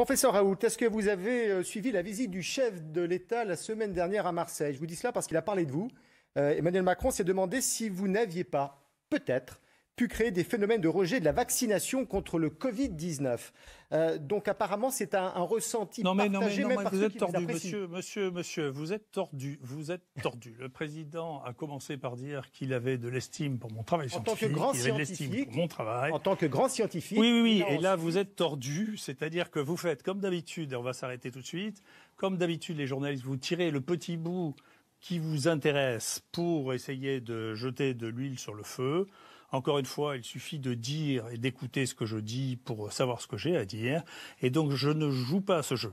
Professeur Raoult, est-ce que vous avez euh, suivi la visite du chef de l'État la semaine dernière à Marseille Je vous dis cela parce qu'il a parlé de vous. Euh, Emmanuel Macron s'est demandé si vous n'aviez pas, peut-être, créer des phénomènes de rejet de la vaccination contre le Covid-19. Euh, donc apparemment, c'est un, un, ressenti partagé non mais, vous êtes tordu, monsieur, monsieur, monsieur, vous êtes tordu, vous êtes tordu. le président a commencé par dire qu'il avait de l'estime pour mon travail en Tant que grand scientifique, mon travail. En tant que grand scientifique. Oui, oui, oui. Et là, vous êtes tordu, c'est-à-dire que vous faites comme d'habitude, et on va s'arrêter tout de suite, comme d'habitude les journalistes, vous tirez le petit bout qui vous intéresse pour essayer de jeter de l'huile sur le feu. Encore une fois, il suffit de dire et d'écouter ce que je dis pour savoir ce que j'ai à dire. Et donc, je ne joue pas à ce jeu.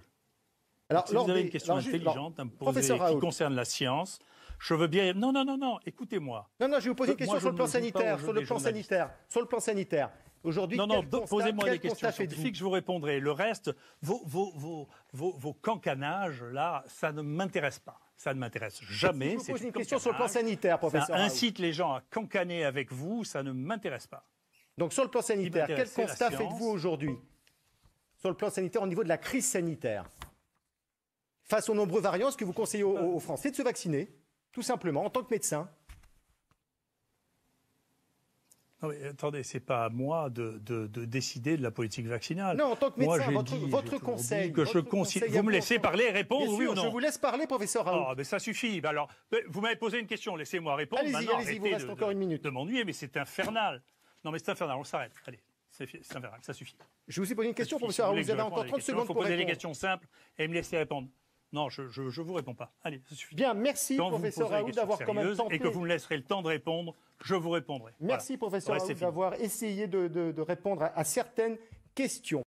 Alors, si vous avez une question intelligente à poser qui concerne la science, je veux bien. Non, non, non, non. Écoutez-moi. Non, non, je vais vous poser une euh, question sur le plan sanitaire, sur le plan sanitaire, sur le plan sanitaire. Aujourd'hui, non, posez-moi des questions scientifiques, je vous répondrai. Le reste, vos, vos, cancanages, là, ça ne m'intéresse pas. Ça ne m'intéresse jamais. Je vous pose une question sur le plan sanitaire, professeur. Ça incite les gens à cancaner avec vous, ça ne m'intéresse pas. Donc sur le plan sanitaire, quel constat faites-vous aujourd'hui Sur le plan sanitaire, au niveau de la crise sanitaire Face aux nombreuses variants, que vous conseillez euh, aux Français de se vacciner Tout simplement, en tant que médecin non mais attendez, c'est pas à moi de, décider de la politique vaccinale. Non, en tant que médecin, votre, votre conseil. Que je vous me laissez parler, répondre, oui ou non Je vous laisse parler, professeur Raoult. Ah, mais ça suffit. Alors, vous m'avez posé une question, laissez-moi répondre. Allez-y, allez-y, vous reste encore une minute. De m'ennuyer, mais c'est infernal. Non, mais c'est infernal, on s'arrête. Allez, c'est infernal, ça suffit. Je vous ai posé une question, professeur Raoult. Vous avez encore 30 secondes pour répondre. Il faut poser des questions simples et me laisser répondre. Non, je ne vous réponds pas. Allez, ça suffit. Bien, merci, professeur Raoult, d'avoir quand même tenté. Et que vous me laisserez le temps de répondre, je vous répondrai. Merci, professeur Raoult, d'avoir essayé de, répondre à certaines questions.